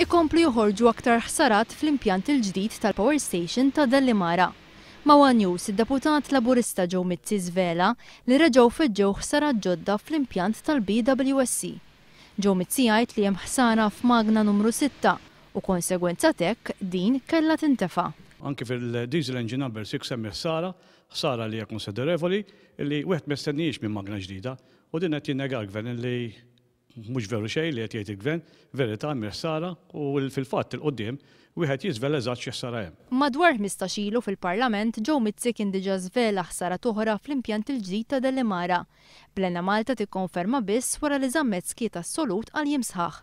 ikomplu joħorġu aktar ħsarat fl-impjant il-ġdid tal-Power Station ta' Dallimara. Mawa News, id-deputat laburista ġew Mitzi Zvela li reġgħu feġġew ħsarat ġodda fl-impjant tal-BWSC. Ġew Mitzi għajt li hemm ħsara f'Magna numru 6 u konsegwenza tek din kellha tintefa' anki fil-diesel engine number 6 semmi ħsara, ħsara li hija konsiderevoli, li wieħed mestennijiex minn magna ġdida, u din qed jinnega l-gvern li mhux veru xej li qed jgħid il-gvern, verità mirsara u fil-fatt il-qudiem wieħed jizvela eżatt jessara hemm. Madwar 15 ilu fil-Parlament ġew mitzik indiġa żvela ħsara tuħra fl-impjant il ġdita dell Delemara. Blenna Malta tikkonferma biss wara li żammet skiet assolut għal jimsħaħ.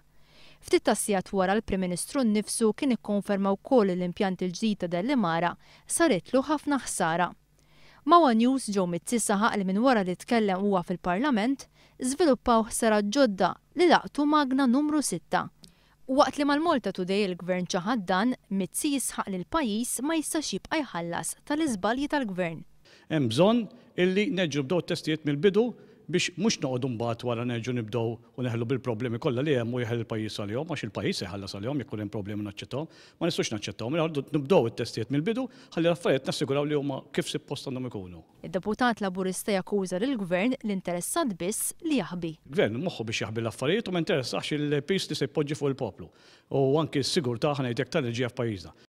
Ftit tassijat wara l-Prim Ministru nnifsu kien ikkonferma wkoll l-impjant il ġdita dell-Imara saritlu ħafna ħsara. Mawa News ġew mit-tisaħaq li minn wara li tkellem huwa fil-Parlament, żviluppaw ħsara ġodda li laqtu magna numru 6. Waqt li mal-Malta Today il-Gvern ċaħad dan mitzi jisħaq li l-pajis ma jistax jibqa' jħallas tal-iżbalji tal-Gvern. Hemm bżonn illi neġġu bdew testijiet mill-bidu biex mux noqdu mbagħad wara neġu nibdew u neħlu bil-problemi kollha li hemm u il il għal-jom, għax il jħallas għal-jom, jekk hemm problemi naċċettahom, ma nistgħux minna irħallu nibdew it-testijiet mill-bidu ħalli l-affarijiet nassiguraw li huma kif suppost għandhom ikunu. il deputat laburista jakkuża lill-gvern l-interessat biss li jaħbi. Gvern moħħu biex jahbi l-affarijiet u ma interessax il-pis li se poġġi fuq il-poplu. U anki s-sigur taħna jgħid jekk tal-ġija f'pajjiżna.